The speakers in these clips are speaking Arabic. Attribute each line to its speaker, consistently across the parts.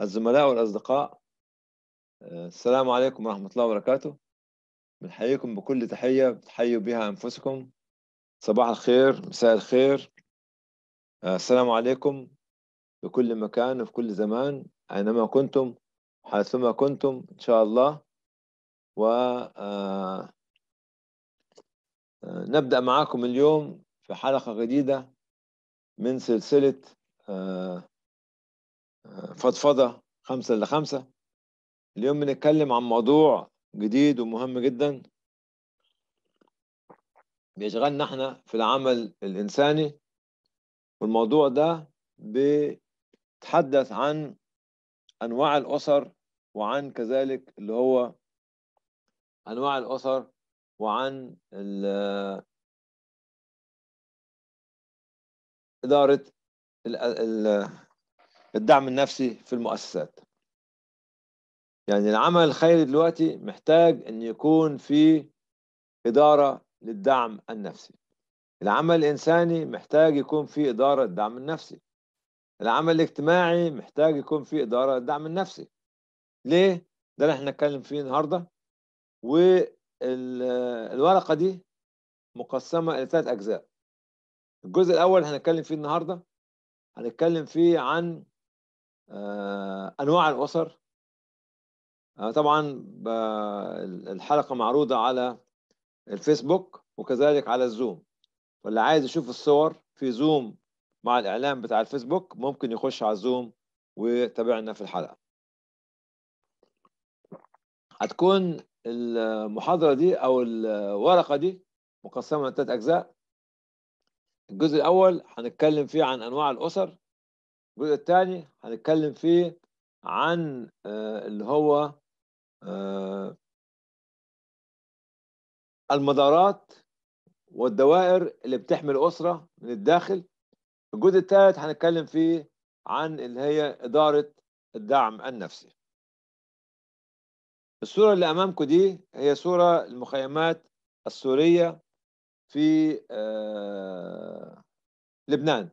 Speaker 1: الزملاء والأصدقاء آه، السلام عليكم ورحمة الله وبركاته بنحييكم بكل تحية بتحيوا بها أنفسكم صباح الخير مساء الخير آه، السلام عليكم بكل مكان وفي كل زمان أينما كنتم حيثما كنتم إن شاء الله و آه، نبدأ معاكم اليوم في حلقة جديدة من سلسلة فضفضه خمسة لخمسه اليوم بنتكلم عن موضوع جديد ومهم جدا بيشغلنا احنا في العمل الإنساني والموضوع ده بيتحدث عن أنواع الأسر وعن كذلك اللي هو أنواع الأسر وعن إدارة الدعم النفسي في المؤسسات يعني العمل الخيري دلوقتي محتاج ان يكون في اداره للدعم النفسي العمل الانساني محتاج يكون في اداره للدعم النفسي العمل الاجتماعي محتاج يكون في اداره للدعم النفسي ليه ده اللي احنا هنتكلم فيه النهارده والورقه دي مقسمه الى ثلاث اجزاء الجزء الاول هنتكلم فيه النهارده هنتكلم فيه عن آه، انواع الاسر آه، طبعا الحلقه معروضه على الفيسبوك وكذلك على الزوم واللي عايز يشوف الصور في زوم مع الاعلان بتاع الفيسبوك ممكن يخش على الزوم ويتابعنا في الحلقه هتكون المحاضره دي او الورقه دي مقسمه لثلاث اجزاء الجزء الاول هنتكلم فيه عن انواع الاسر الجزء الثاني هنتكلم فيه عن آه، اللي هو آه، المدارات والدوائر اللي بتحمي الأسرة من الداخل الجزء الثالث هنتكلم فيه عن اللي هي إدارة الدعم النفسي الصورة اللي أمامكم دي هي صورة المخيمات السورية في آه، لبنان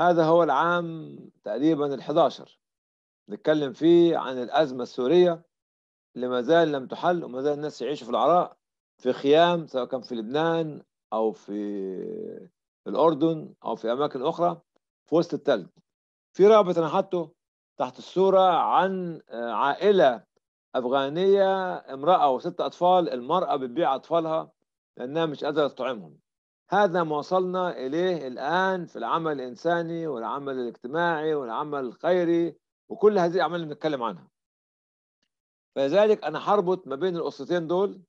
Speaker 1: هذا هو العام تقريبا ال11 نتكلم فيه عن الأزمة السورية اللي ما زال لم تحل وما زال الناس يعيشوا في العراء في خيام سواء كان في لبنان أو في الأردن أو في أماكن أخرى في وسط الثلج في رابط أنا حاطه تحت الصورة عن آه، عائلة أفغانية امرأة وست أطفال المرأة بتبيع أطفالها لأنها مش قادرة تطعمهم هذا ما وصلنا إليه الآن في العمل الإنساني والعمل الاجتماعي والعمل الخيري وكل هذه الأعمال اللي بنتكلم عنها فلذلك أنا حربط ما بين القصتين دول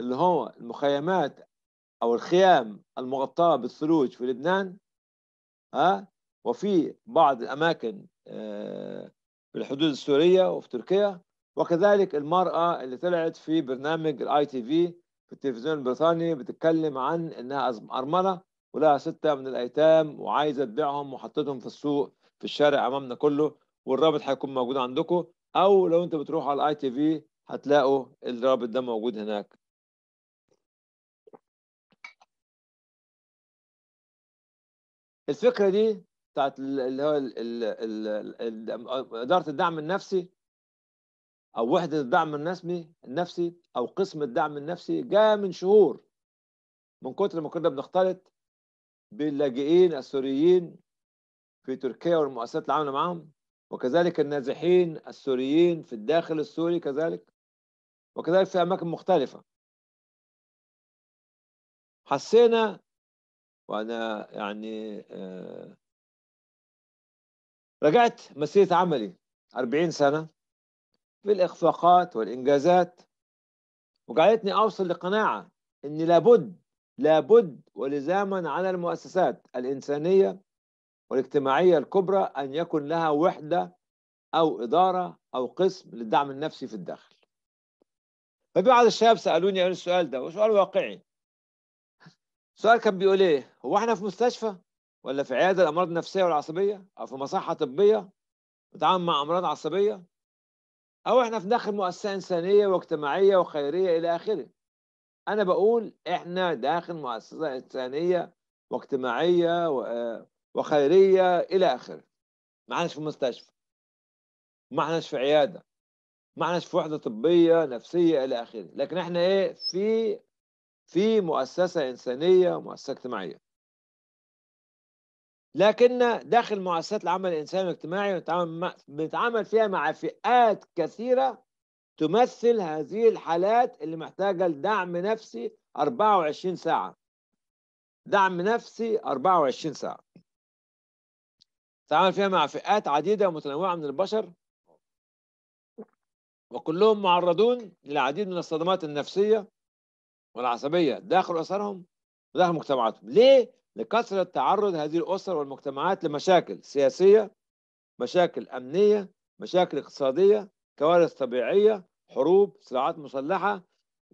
Speaker 1: اللي هو المخيمات أو الخيام المغطاة بالثلوج في لبنان ها آه، وفي بعض الأماكن آه، في الحدود السورية وفي تركيا وكذلك المرأة اللي طلعت في برنامج الاي تي في في التلفزيون البريطاني بتتكلم عن انها ارمله ولها سته من الايتام وعايزه تبيعهم وحطتهم في السوق في الشارع امامنا كله والرابط هيكون موجود عندكم او لو انت بتروح على الاي تي في هتلاقوا الرابط ده موجود هناك الفكره دي بتاعت اللي هو اداره الدعم النفسي أو وحدة الدعم النسمي النفسي أو قسم الدعم النفسي جاء من شهور من كتر ما كنا بنختلط باللاجئين السوريين في تركيا والمؤسسات العاملة معهم وكذلك النازحين السوريين في الداخل السوري كذلك وكذلك في أماكن مختلفة حسينا وأنا يعني آه، رجعت مسيرة عملي 40 سنة في الإخفاقات والإنجازات وجعلتني أوصل لقناعة أن لابد لابد ولزاما على المؤسسات الإنسانية والاجتماعية الكبرى أن يكن لها وحدة أو إدارة أو قسم للدعم النفسي في الداخل فبعض الشباب سألوني عن السؤال ده وسؤال واقعي السؤال كان بيقول إيه هو إحنا في مستشفى ولا في عيادة الأمراض النفسية والعصبية أو في مصحة طبية نتعامل مع أمراض عصبية او احنا في داخل مؤسسه انسانيه واجتماعيه وخيريه الى اخره انا بقول احنا داخل مؤسسه انسانيه واجتماعيه آه، وخيريه الى اخره ما احناش في مستشفى ما احناش في عياده ما احناش في وحده طبيه نفسيه الى اخره لكن احنا ايه في في مؤسسه انسانيه ومؤسسه اجتماعيه لكن داخل مؤسسات العمل الانساني والاجتماعي بنتعامل فيها مع فئات كثيره تمثل هذه الحالات اللي محتاجه لدعم نفسي 24 ساعه دعم نفسي 24 ساعه تعامل فيها مع فئات عديده ومتنوعه من البشر وكلهم معرضون للعديد من الصدمات النفسيه والعصبيه داخل اسرهم وداخل مجتمعاتهم ليه لكثرة تعرض هذه الأسر والمجتمعات لمشاكل سياسية مشاكل أمنية مشاكل اقتصادية كوارث طبيعية حروب صراعات مسلحة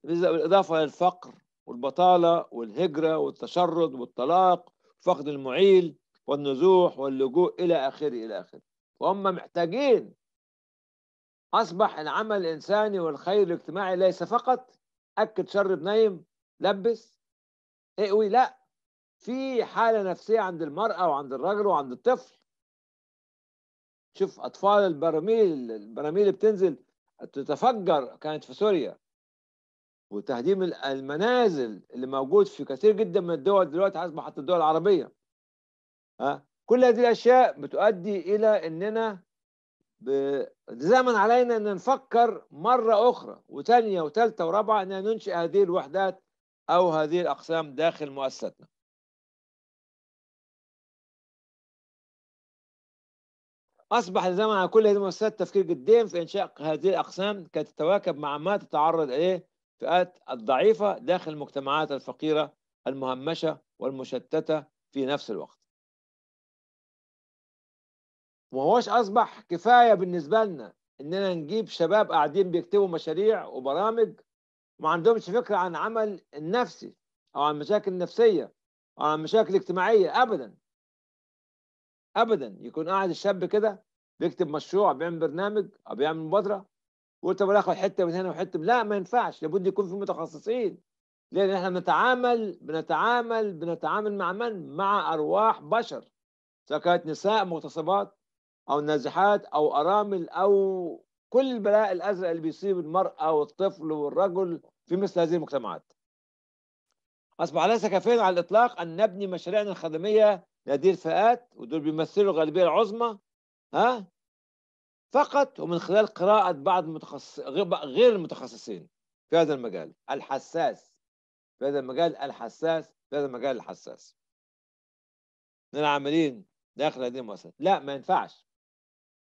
Speaker 1: بالإضافة للفقر والبطالة والهجرة والتشرد والطلاق فقد المعيل والنزوح واللجوء إلى آخره إلى آخره وهم محتاجين أصبح العمل الإنساني والخير الاجتماعي ليس فقط أكد شرب نايم لبس اقوي إيه، لا في حاله نفسيه عند المراه وعند الرجل وعند الطفل شوف اطفال البراميل البراميل اللي بتنزل تتفجر كانت في سوريا وتهديم المنازل اللي موجود في كثير جدا من الدول دلوقتي اصبح حتى الدول العربيه ها كل هذه الاشياء بتؤدي الى اننا زمن علينا ان نفكر مره اخرى وثانيه وثالثه ورابعه ان ننشئ هذه الوحدات او هذه الاقسام داخل مؤسستنا أصبح كل هذه المؤسسات تفكير قديم في إنشاء هذه الأقسام كي تتواكب مع ما تتعرض إليه فئات الضعيفة داخل المجتمعات الفقيرة المهمشة والمشتتة في نفس الوقت وهوش أصبح كفاية بالنسبة لنا إننا نجيب شباب قاعدين بيكتبوا مشاريع وبرامج وما عندهمش فكرة عن عمل النفسي أو عن مشاكل نفسية أو عن مشاكل اجتماعية أبدا ابدا يكون قاعد الشاب كده بيكتب مشروع بيعمل برنامج او بيعمل مبادره ويقول طب اخد حته من هنا وحته لا ما ينفعش لابد يكون في متخصصين لان احنا بنتعامل بنتعامل بنتعامل مع من؟ مع ارواح بشر سواء كانت نساء مغتصبات او نازحات او ارامل او كل البلاء الازرق اللي بيصيب المراه والطفل والرجل في مثل هذه المجتمعات. اصبح ليس كافيا على الاطلاق ان نبني مشاريعنا الخدميه لهذه الفئات ودول بيمثلوا الغالبيه العظمى ها فقط ومن خلال قراءه بعض المتخصص غير المتخصصين في هذا المجال الحساس في هذا المجال الحساس في هذا المجال الحساس من العاملين داخل هذه المؤسسات لا ما ينفعش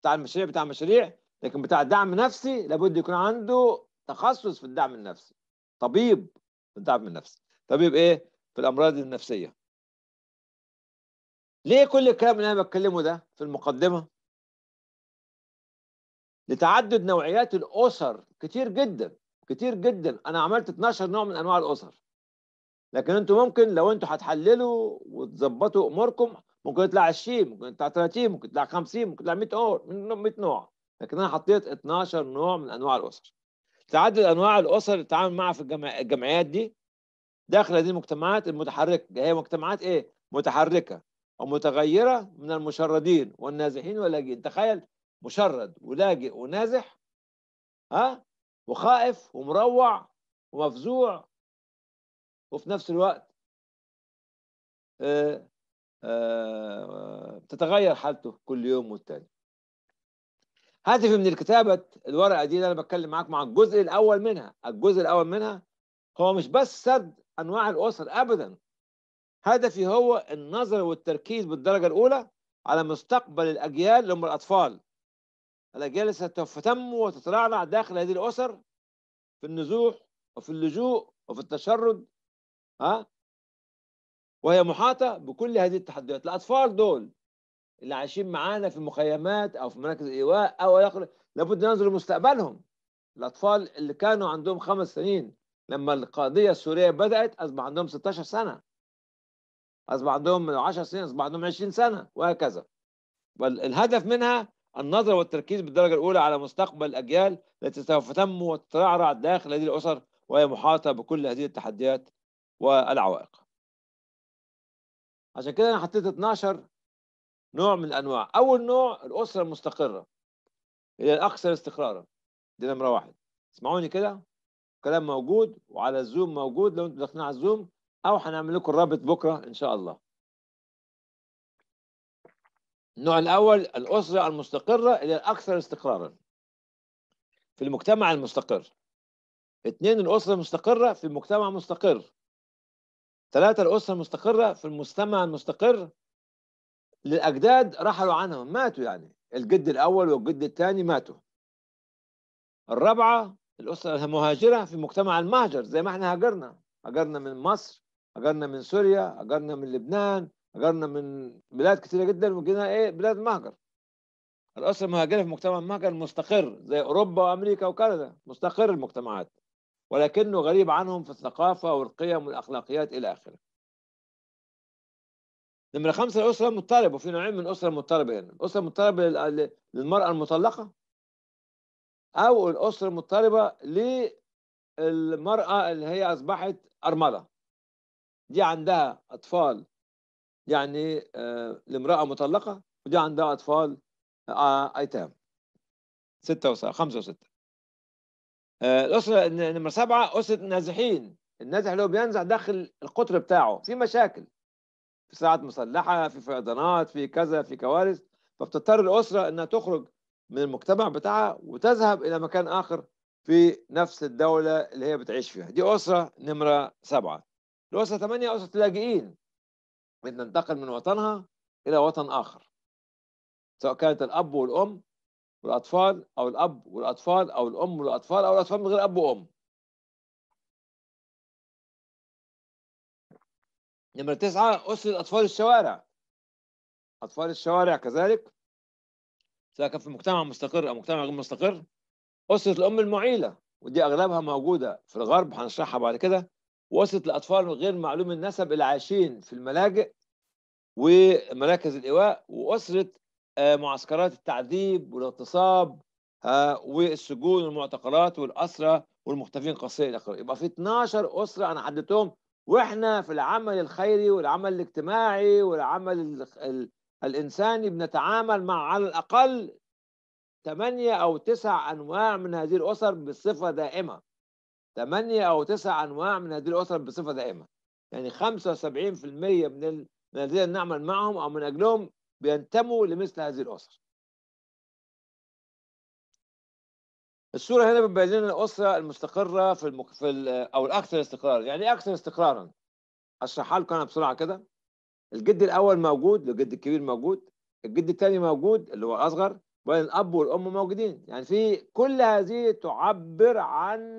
Speaker 1: بتاع المشاريع بتاع المشاريع لكن بتاع الدعم النفسي لابد يكون عنده تخصص في الدعم النفسي طبيب في الدعم النفسي طبيب ايه في الامراض النفسيه ليه كل الكلام اللي انا بتكلمه ده في المقدمه لتعدد نوعيات الاسر كتير جدا كتير جدا انا عملت 12 نوع من انواع الاسر لكن انتوا ممكن لو انتوا هتحللوا وتظبطوا اموركم ممكن يطلع 20 ممكن يطلع 30 ممكن يطلع 50 ممكن يطلع 100 اور 100 نوع لكن انا حطيت 12 نوع من انواع الاسر تعدد انواع الاسر اللي تتعامل معها في الجمعيات دي داخل هذه المجتمعات المتحركه هي مجتمعات ايه متحركه ومتغيرة من المشردين والنازحين واللاجئين تخيل مشرد ولاجئ ونازح ها وخائف ومروع ومفزوع وفي نفس الوقت آه، آه، تتغير حالته كل يوم والتاني هدفي من الكتابة الورقة دي اللي أنا بتكلم معاكم عن الجزء الأول منها الجزء الأول منها هو مش بس سرد أنواع الأسر أبدا هدفي هو النظر والتركيز بالدرجة الأولى على مستقبل الأجيال اللي هم الأطفال الأجيال ستنمو وتترعرع داخل هذه الأسر في النزوح وفي اللجوء وفي التشرد ها وهي محاطة بكل هذه التحديات الأطفال دول اللي عايشين معانا في المخيمات أو في مراكز إيواء أو يقل لابد ننظر لمستقبلهم الأطفال اللي كانوا عندهم خمس سنين لما القضية السورية بدأت أصبح عندهم 16 سنة اصبح عندهم من 10 سنين اصبح عندهم 20 سنه وهكذا والهدف منها النظر والتركيز بالدرجه الاولى على مستقبل الاجيال التي سوف تنمو وتترعرع داخل هذه الاسر وهي محاطه بكل هذه التحديات والعوائق عشان كده انا حطيت 12 نوع من الانواع اول نوع الاسره المستقره هي الاكثر استقرارا دي نمره واحد اسمعوني كده كلام موجود وعلى الزوم موجود لو انتم داخلين على الزوم او هنعمل لكم الرابط بكره ان شاء الله النوع الاول الاسره المستقره اللي الاكثر استقرارا في المجتمع المستقر اثنين الاسره المستقره في المجتمع المستقر ثلاثة الأسرة المستقرة في المجتمع المستقر للأجداد رحلوا عنهم ماتوا يعني الجد الأول والجد الثاني ماتوا الرابعة الأسرة المهاجرة في مجتمع المهجر زي ما احنا هاجرنا هاجرنا من مصر اجرنا من سوريا اجرنا من لبنان اجرنا من بلاد كثيره جدا وجينا ايه بلاد مهجر الاسره المهاجره في مجتمع مهجر مستقر زي اوروبا وامريكا وكندا مستقر المجتمعات ولكنه غريب عنهم في الثقافه والقيم والاخلاقيات الى اخره نمرة خمسة الأسرة المضطربة وفي نوعين من الأسرة المضطربة هنا يعني. الأسرة المضطربة للمرأة المطلقة أو الأسرة المضطربة للمرأة اللي هي أصبحت أرملة دي عندها اطفال يعني آه، لامراه مطلقه ودي عندها اطفال آه، ايتام ستة وسبعة خمسة وستة آه، الأسرة نمرة سبعة أسرة النازحين النازح اللي هو بينزح داخل القطر بتاعه في مشاكل في صراعات مسلحة في فيضانات في كذا في كوارث فبتضطر الأسرة إنها تخرج من المجتمع بتاعها وتذهب إلى مكان آخر في نفس الدولة اللي هي بتعيش فيها دي أسرة نمرة سبعة الأسرة ثمانية أسرة لاجئين بتنتقل من وطنها إلى وطن آخر سواء كانت الأب والأم والأطفال أو الأب والأطفال أو الأم والأطفال أو الأطفال من غير أب وأم نمرة تسعة أسرة أطفال الشوارع أطفال الشوارع كذلك سواء كان في مجتمع مستقر أو مجتمع غير مستقر أسرة الأم المعيلة ودي أغلبها موجودة في الغرب هنشرحها بعد كده وصلت لأطفال غير معلوم النسب العايشين في الملاجئ ومراكز الإيواء وأسرة آه، معسكرات التعذيب والاغتصاب آه، والسجون والمعتقلات والأسرة والمختفين قصير الأقرب يبقى في 12 أسرة أنا حددتهم وإحنا في العمل الخيري والعمل الاجتماعي والعمل الإنساني بنتعامل مع على الأقل ثمانية أو تسع أنواع من هذه الأسر بصفة دائمة 8 او 9 انواع من هذه الاسر بصفه دائمه يعني 75% من من الذين نعمل معهم او من اجلهم بينتموا لمثل هذه الاسر الصورة هنا بتبين لنا الأسرة المستقرة في, المك... في ال... أو الأكثر استقرارا، يعني إيه أكثر استقرارا؟ أشرحها لكم أنا بسرعة كده. الجد الأول موجود، الجد الكبير موجود، الجد الثاني موجود اللي هو الأصغر، وبعدين الأب والأم موجودين، يعني في كل هذه تعبر عن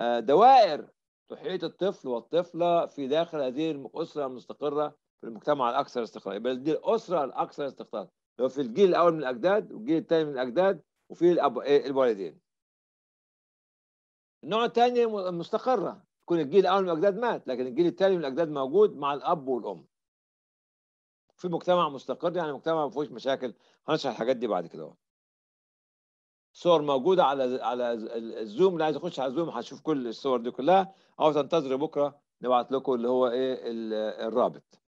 Speaker 1: آه، دوائر تحيط الطفل والطفله في داخل هذه الاسره المستقره في المجتمع الاكثر استقرارا يبقى دي الاسره الاكثر استقرارا لو في الجيل الاول من الاجداد والجيل الثاني من الاجداد وفي الأب... الوالدين النوع الثاني مستقره يكون الجيل الاول من الاجداد مات لكن الجيل الثاني من الاجداد موجود مع الاب والام في مجتمع مستقر يعني مجتمع ما فيهوش مشاكل هنشرح الحاجات دي بعد كده صور موجوده على على الزوم اللي عايز يخش على الزوم هشوف كل الصور دي كلها او تنتظروا بكره نبعت لكم اللي هو ايه الرابط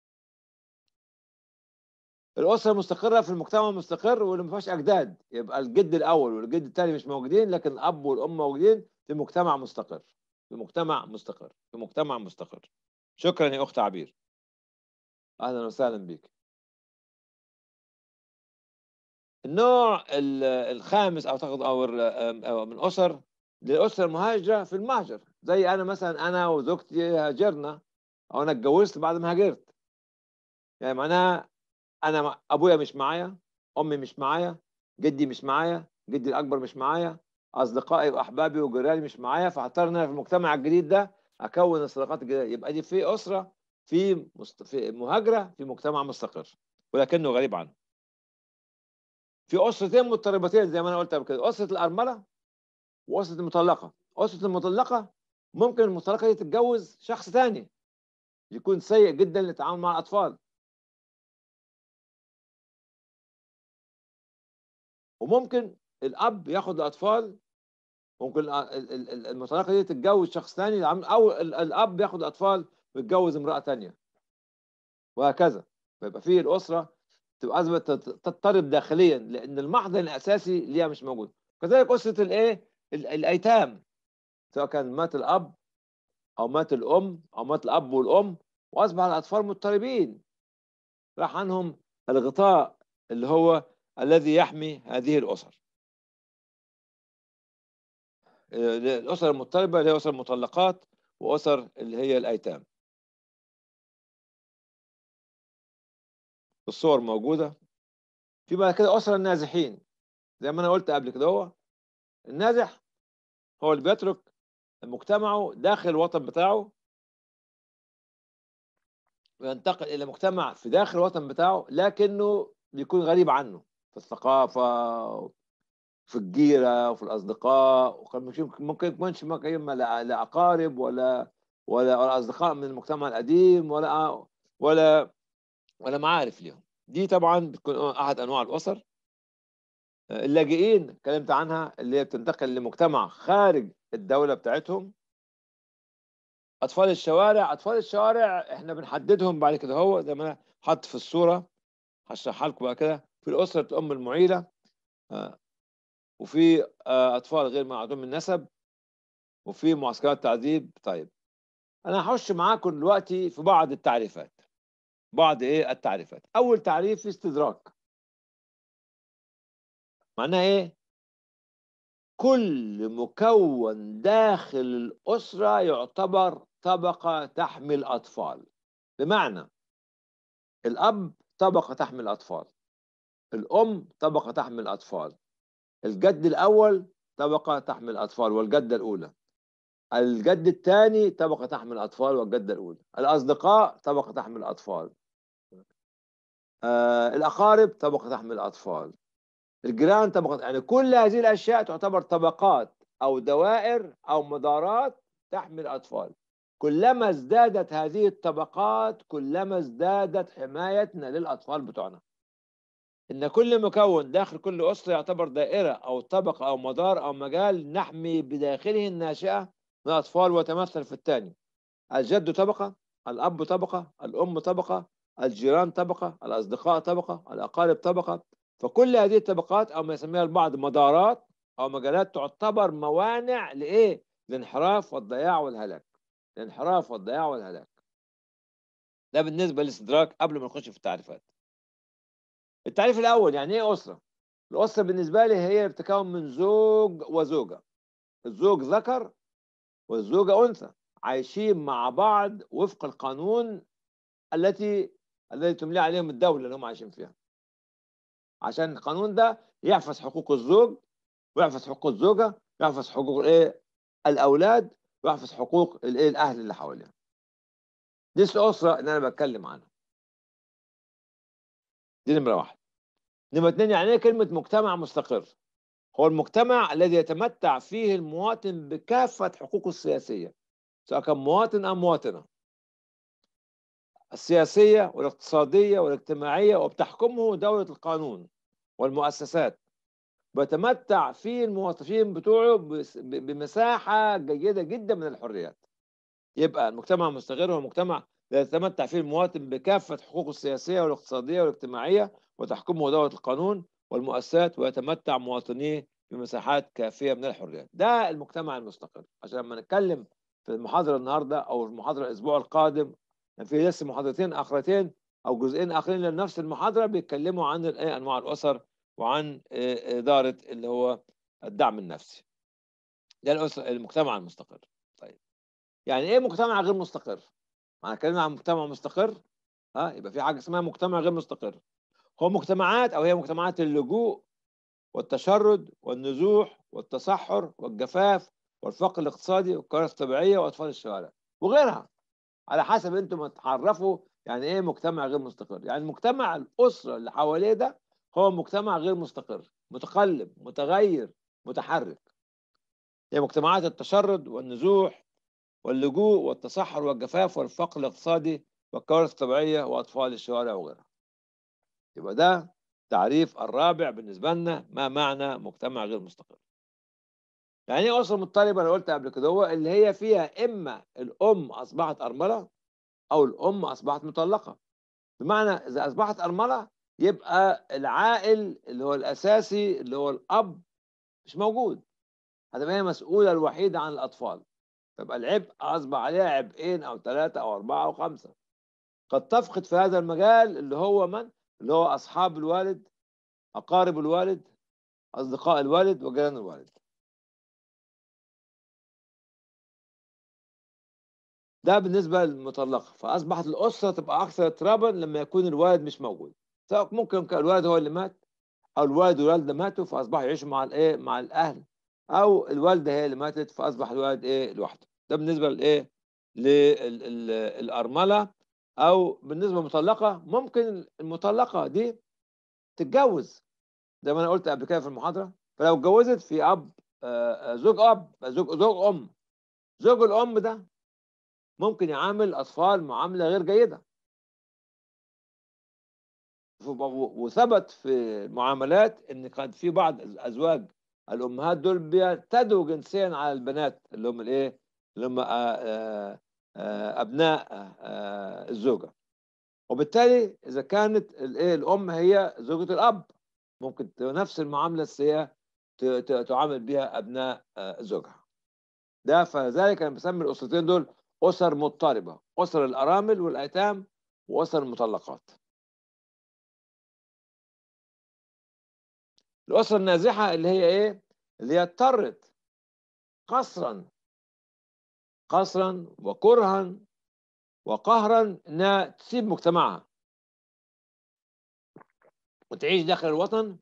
Speaker 1: الاسره المستقره في المجتمع المستقر واللي ما فيهاش اجداد يبقى الجد الاول والجد الثاني مش موجودين لكن الاب والام موجودين في مجتمع مستقر في مجتمع مستقر في مجتمع مستقر شكرا يا اخت عبير اهلا وسهلا بك النوع الخامس او اعتقد او من اسر للاسره المهاجره في المهجر زي انا مثلا انا وزوجتي هاجرنا او انا اتجوزت بعد ما هاجرت يعني معناها انا ابويا مش معايا امي مش معايا جدي مش معايا جدي الاكبر مش معايا اصدقائي واحبابي وجيراني مش معايا فهضطر انا في المجتمع الجديد ده اكون الصداقات الجديده يبقى دي في اسره في مست... في مهاجره في مجتمع مستقر ولكنه غريب عنه في اسرتين مضطربتين زي ما انا قلت قبل كده اسره الارمله واسره المطلقه اسره المطلقه ممكن المطلقه دي تتجوز شخص ثاني يكون سيء جدا للتعامل مع الاطفال وممكن الاب ياخد الاطفال ممكن المطلقه دي تتجوز شخص ثاني او الاب ياخد الاطفال ويتجوز امراه ثانيه وهكذا فيبقى في الاسره تبقى ازمه تضطرب داخليا لان المحضن الاساسي ليها مش موجود كذلك اسره الايه الايتام سواء كان مات الاب او مات الام او مات الاب والام واصبح الاطفال مضطربين راح عنهم الغطاء اللي هو الذي يحمي هذه الاسر آه، الاسر المضطربه اللي هي اسر المطلقات واسر اللي هي الايتام الصور موجوده في بعد كده اسر النازحين زي ما انا قلت قبل كده هو النازح هو اللي بيترك مجتمعه داخل الوطن بتاعه وينتقل الى مجتمع في داخل الوطن بتاعه لكنه بيكون غريب عنه في الثقافه في الجيرة وفي الأصدقاء ممكن يكونش لا لا أقارب ولا ولا أصدقاء من المجتمع القديم ولا ولا ولا معارف ليهم دي طبعا بتكون احد انواع الاسر اللاجئين اتكلمت عنها اللي هي بتنتقل لمجتمع خارج الدوله بتاعتهم اطفال الشوارع اطفال الشوارع احنا بنحددهم بعد كده هو زي ما انا حاطط في الصوره هشرحها لكم بعد كده في الاسره الام المعيله آه، وفي آه، اطفال غير معدوم النسب وفي معسكرات تعذيب طيب انا هخش معاكم دلوقتي في بعض التعريفات بعض ايه التعريفات اول تعريف استدراك معناه ايه كل مكون داخل الاسره يعتبر طبقه تحمل اطفال بمعنى الاب طبقه تحمل اطفال الام طبقه تحمل اطفال الجد الاول طبقه تحمل اطفال والجده الاولى الجد الثاني طبقه تحمل اطفال والجده الاولى الاصدقاء طبقه تحمل اطفال آه الأقارب طبقة لحم الأطفال الجيران طبقة يعني كل هذه الأشياء تعتبر طبقات أو دوائر أو مدارات تحمي الأطفال كلما ازدادت هذه الطبقات كلما ازدادت حمايتنا للأطفال بتوعنا إن كل مكون داخل كل أسرة يعتبر دائرة أو طبقة أو مدار أو مجال نحمي بداخله الناشئة من الأطفال ويتمثل في الثاني الجد طبقة الأب طبقة الأم طبقة الجيران طبقة الأصدقاء طبقة الأقارب طبقة فكل هذه الطبقات أو ما يسميها البعض مدارات أو مجالات تعتبر موانع لإيه؟ الانحراف والضياع والهلاك الانحراف والضياع والهلاك ده بالنسبة للاستدراك قبل ما نخش في التعريفات التعريف الأول يعني إيه أسرة؟ الأسرة بالنسبة لي هي بتتكون من زوج وزوجة الزوج ذكر والزوجة أنثى عايشين مع بعض وفق القانون التي الذي تملي عليهم الدولة اللي هم عايشين فيها عشان القانون ده يحفظ حقوق الزوج ويحفظ حقوق الزوجة ويحفظ حقوق الايه الأولاد ويحفظ حقوق الايه الأهل اللي حواليها دي الأسرة اللي أنا بتكلم عنها دي نمرة واحد نمرة اتنين يعني ايه كلمة مجتمع مستقر هو المجتمع الذي يتمتع فيه المواطن بكافة حقوقه السياسية سواء كان مواطن أم مواطنة السياسية والاقتصادية والاجتماعية وبتحكمه دولة القانون والمؤسسات بتمتع فيه الموظفين بتوعه بمساحة جيدة جدا من الحريات يبقى المجتمع المستقر هو مجتمع لا يتمتع فيه المواطن بكافة حقوقه السياسية والاقتصادية والاجتماعية وتحكمه دولة القانون والمؤسسات ويتمتع مواطنيه بمساحات كافية من الحريات ده المجتمع المستقر عشان لما نتكلم في المحاضرة النهاردة أو المحاضرة الأسبوع القادم يعني في لسه محاضرتين اخرتين او جزئين اخرين لنفس المحاضره بيتكلموا عن إيه، انواع الاسر وعن إيه، إيه، اداره اللي هو الدعم النفسي ده الاسر المجتمع المستقر طيب يعني ايه مجتمع غير مستقر احنا اتكلمنا عن مجتمع مستقر ها يبقى في حاجه اسمها مجتمع غير مستقر هو مجتمعات او هي مجتمعات اللجوء والتشرد والنزوح والتصحر والجفاف والفقر الاقتصادي والكوارث الطبيعيه واطفال الشوارع وغيرها على حسب انتم تعرفوا يعني ايه مجتمع غير مستقر يعني مجتمع الاسره اللي حواليه ده هو مجتمع غير مستقر متقلب متغير متحرك هي يعني مجتمعات التشرد والنزوح واللجوء والتصحر والجفاف والفقر الاقتصادي والكوارث الطبيعيه واطفال الشوارع وغيرها يبقى ده تعريف الرابع بالنسبه لنا ما معنى مجتمع غير مستقر يعني ايه اسره مضطربه انا قلت قبل كده هو اللي هي فيها اما الام اصبحت ارمله او الام اصبحت مطلقه بمعنى اذا اصبحت ارمله يبقى العائل اللي هو الاساسي اللي هو الاب مش موجود هتبقى هي مسؤوله الوحيده عن الاطفال فيبقى العبء اصبح عليها عبئين او ثلاثه او اربعه او خمسه قد تفقد في هذا المجال اللي هو من؟ اللي هو اصحاب الوالد اقارب الوالد اصدقاء الوالد وجيران الوالد ده بالنسبه للمطلقه فاصبحت الاسره تبقى اكثر اضطرابا لما يكون الوالد مش موجود سواء ممكن الوالد هو اللي مات او الوالد والوالده ماتوا فاصبحوا يعيشوا مع الايه مع الاهل او الوالده هي اللي ماتت فاصبح الوالد ايه لوحده ده بالنسبه لايه للارمله او بالنسبه للمطلقه ممكن المطلقه دي تتجوز زي ما انا قلت قبل كده في المحاضره فلو اتجوزت في اب آه، آه، زوج اب زوج زوج ام زوج الام ده ممكن يعامل الأطفال معاملة غير جيدة وثبت في المعاملات ان كان في بعض الازواج الامهات دول بيعتدوا جنسيا على البنات اللي هم الايه اللي هم ابناء الزوجه وبالتالي اذا كانت الايه الام هي زوجة الاب ممكن نفس المعامله السيئه تعامل بها ابناء زوجها ده فذلك انا بسمي الاسرتين دول أسر مضطربة أسر الأرامل والأيتام وأسر المطلقات الأسرة النازحة اللي هي إيه؟ اللي هي اضطرت قصرا قصرا وكرها وقهرا إنها تسيب مجتمعها وتعيش داخل الوطن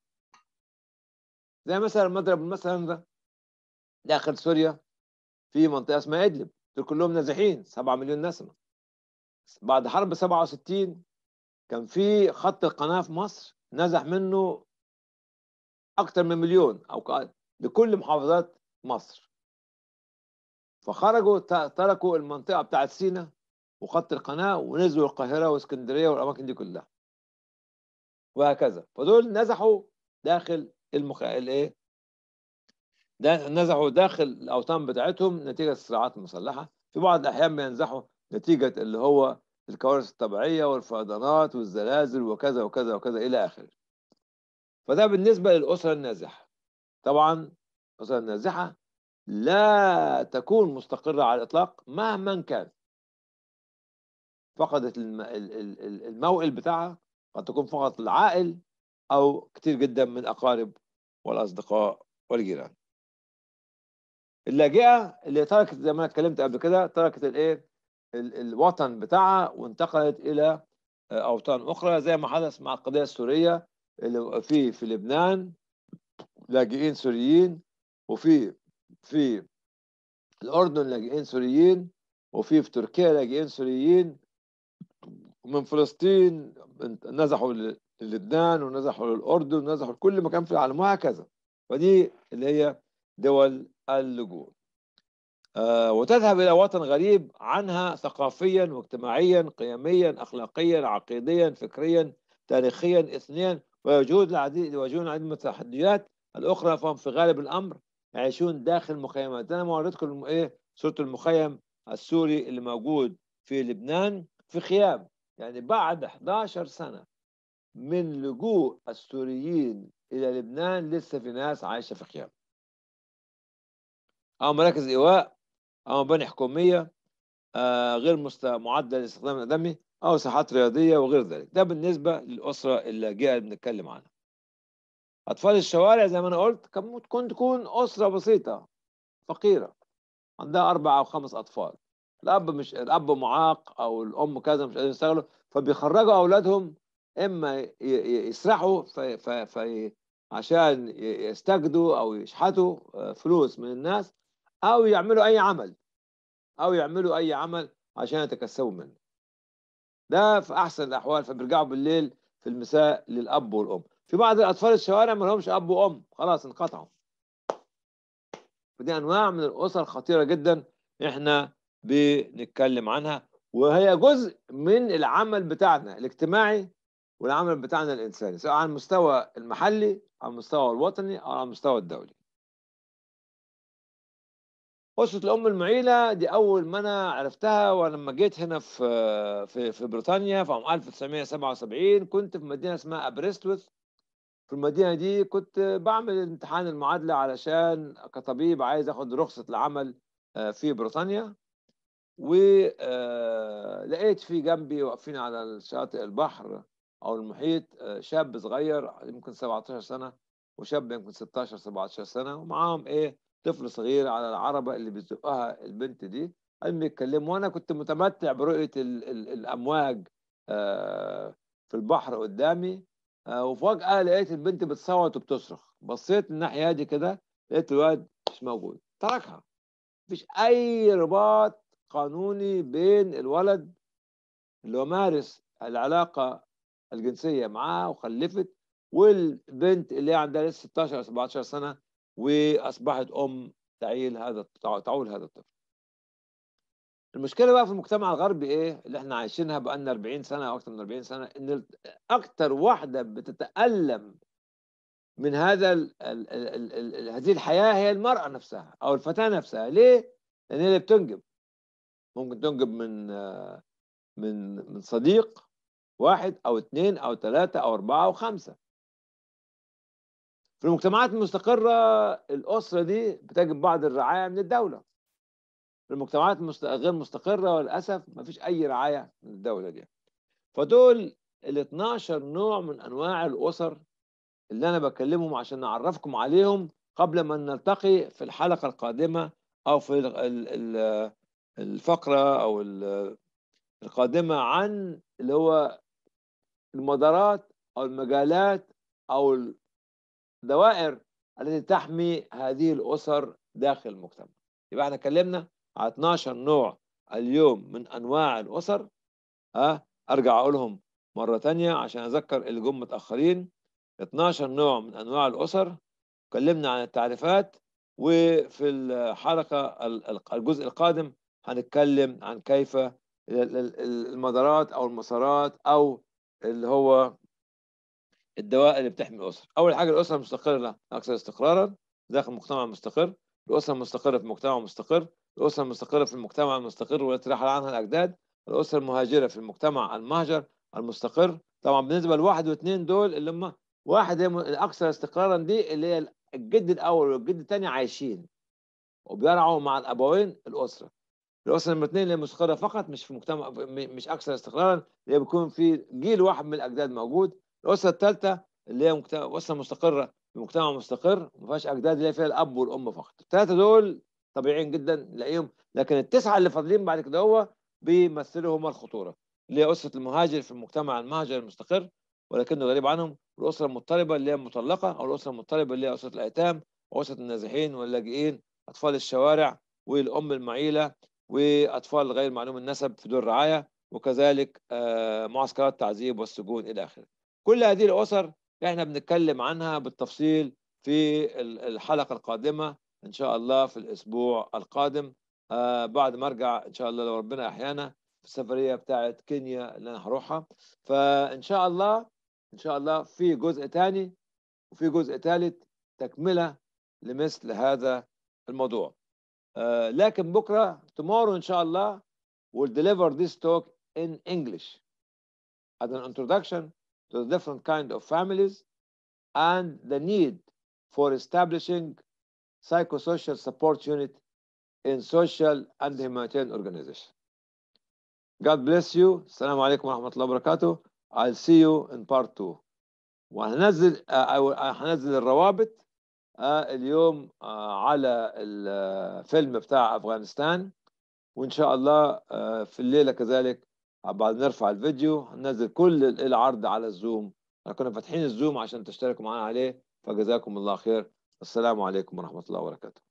Speaker 1: زي مثلا مضرب مثلا ده داخل سوريا في منطقة اسمها إدلب دول كلهم نازحين 7 مليون نسمه بعد حرب 67 كان في خط القناه في مصر نزح منه اكثر من مليون او لكل محافظات مصر فخرجوا تركوا المنطقه بتاعت سينا وخط القناه ونزلوا القاهره واسكندريه والاماكن دي كلها وهكذا فدول نزحوا داخل المخ... الايه نزحوا داخل الاوطان بتاعتهم نتيجه الصراعات المسلحه في بعض الاحيان بينزحوا نتيجه اللي هو الكوارث الطبيعيه والفيضانات والزلازل وكذا وكذا وكذا الى اخره فده بالنسبه للاسره النازحه طبعا الاسره النازحه لا تكون مستقره على الاطلاق مهما كان فقدت الموئل بتاعها قد تكون فقط العائل او كتير جدا من الاقارب والاصدقاء والجيران اللاجئه اللي تركت زي ما انا اتكلمت قبل كده تركت الايه الوطن بتاعها وانتقلت الى آه، اوطان اخرى زي ما حدث مع القضيه السوريه اللي في في لبنان لاجئين سوريين وفي في الاردن لاجئين سوريين وفي في تركيا لاجئين سوريين ومن فلسطين نزحوا للبنان ونزحوا للاردن ونزحوا لكل مكان في العالم وهكذا فدي اللي هي دول اللجوء آه، وتذهب إلى وطن غريب عنها ثقافيا واجتماعيا قيميا أخلاقيا عقيديا فكريا تاريخيا إثنيا ويوجد العديد يواجهون العديد من التحديات الأخرى فهم في غالب الأمر يعيشون داخل مخيمات أنا موردكم إيه صورة المخيم السوري اللي موجود في لبنان في خيام يعني بعد 11 سنة من لجوء السوريين إلى لبنان لسه في ناس عايشة في خيام أو مراكز إيواء أو مباني حكومية آه، غير معدل للاستخدام الادمي أو ساحات رياضية وغير ذلك ده بالنسبة للأسرة اللاجئة اللي بنتكلم عنها أطفال الشوارع زي ما أنا قلت ممكن تكون أسرة بسيطة فقيرة عندها أربع أو خمس أطفال الأب مش الأب معاق أو الأم كذا مش قادرين يشتغلوا فبيخرجوا أولادهم إما يسرحوا في في في عشان يستجدوا أو يشحتوا آه، فلوس من الناس أو يعملوا أي عمل أو يعملوا أي عمل عشان يتكسبوا منه ده في أحسن الأحوال فبيرجعوا بالليل في المساء للأب والأم في بعض الأطفال الشوارع ما لهمش أب وأم خلاص انقطعوا فدي أنواع من الأسر خطيرة جدا إحنا بنتكلم عنها وهي جزء من العمل بتاعنا الاجتماعي والعمل بتاعنا الإنساني سواء على المستوى المحلي على المستوى الوطني أو على المستوى الدولي اسره الام المعيله دي اول ما انا عرفتها ولما جيت هنا في في في بريطانيا في عام 1977 كنت في مدينه اسمها ابريستوث في المدينه دي كنت بعمل امتحان المعادله علشان كطبيب عايز اخد رخصه العمل آه، في بريطانيا ولقيت آه، في جنبي واقفين على شاطئ البحر او المحيط آه، شاب صغير يمكن 17 سنه وشاب يمكن 16 17 سنه ومعاهم ايه طفل صغير على العربه اللي بيزقها البنت دي قام يتكلموا وانا كنت متمتع برؤيه الـ الـ الامواج آه، في البحر قدامي آه، وفجاه لقيت البنت بتصوت وبتصرخ بصيت الناحيه دي كده لقيت الواد مش موجود تركها مفيش اي رباط قانوني بين الولد اللي هو مارس العلاقه الجنسيه معاه وخلفت والبنت اللي عندها لسه 16 17 سنه واصبحت ام تعيل هذا تعول هذا الطفل المشكله بقى في المجتمع الغربي ايه اللي احنا عايشينها بقى لنا 40 سنه او اكثر من 40 سنه ان اكثر واحده بتتالم من هذا الـ الـ الـ الـ الـ هذه الحياه هي المراه نفسها او الفتاه نفسها ليه؟ لان هي اللي بتنجب ممكن تنجب من من من صديق واحد او اثنين او ثلاثه او اربعه او خمسه في المجتمعات المستقرة الأسرة دي بتجد بعض الرعاية من الدولة في المجتمعات غير مستقرة للأسف مفيش أي رعاية من الدولة دي فدول ال 12 نوع من أنواع الأسر اللي أنا بكلمهم عشان أعرفكم عليهم قبل ما نلتقي في الحلقة القادمة أو في الفقرة أو القادمة عن اللي هو المدارات أو المجالات أو دوائر التي تحمي هذه الأسر داخل المجتمع يبقى احنا اتكلمنا على 12 نوع اليوم من أنواع الأسر ها أرجع أقولهم مرة ثانيه عشان أذكر اللي جم متأخرين 12 نوع من أنواع الأسر اتكلمنا عن التعريفات وفي الحلقة الجزء القادم هنتكلم عن كيف المدارات أو المسارات أو اللي هو الدواء اللي بتحمي الاسره اول حاجه الاسره مستقره اكثر استقرارا داخل مجتمع مستقر الاسره مستقره في مجتمع مستقر الاسره المستقره في المجتمع المستقر والتي رحل عنها الاجداد الاسره المهاجره في المجتمع المهجر المستقر طبعا بالنسبه لواحد واثنين دول اللي هم واحد الاكثر استقرارا دي اللي هي الجد الاول والجد الثاني عايشين وبيرعوا مع الابوين الاسره الاسره لما اثنين اللي مستقره فقط مش في مجتمع مش اكثر استقرارا اللي بيكون في جيل واحد من الاجداد موجود الاسره الثالثه اللي هي مجتمع اسره مستقره في مجتمع مستقر ما فيهاش اجداد اللي هي فيها الاب والام فقط الثلاثه دول طبيعيين جدا نلاقيهم لكن التسعه اللي فاضلين بعد كده هو بيمثلوا هم الخطوره اللي هي اسره المهاجر في المجتمع المهجر المستقر ولكنه غريب عنهم الاسره المضطربه اللي هي المطلقه او الاسره المضطربه اللي هي اسره الايتام واسره النازحين واللاجئين اطفال الشوارع والام المعيله واطفال غير معلوم النسب في دور الرعايه وكذلك آه، معسكرات التعذيب والسجون الى اخره كل هذه الأسر احنا بنتكلم عنها بالتفصيل في الحلقة القادمة إن شاء الله في الأسبوع القادم آه، بعد ما أرجع إن شاء الله لو ربنا أحيانا في السفرية بتاعة كينيا اللي أنا هروحها فإن شاء الله إن شاء الله في جزء ثاني وفي جزء ثالث تكملة لمثل هذا الموضوع آه، لكن بكرة tomorrow إن شاء الله will deliver this talk in English as an introduction to the different kind of families and the need for establishing psychosocial support unit in social and humanitarian organizations. God bless you. السلام عليكم ورحمة الله وبركاته. I'll see you in part two. وهنزل هنزل الروابط اليوم على الفيلم بتاع افغانستان وان شاء الله في الليله كذلك بعد نرفع الفيديو ننزل كل العرض على الزوم كنا فاتحين الزوم عشان تشتركوا معنا عليه فجزاكم الله خير السلام عليكم ورحمه الله وبركاته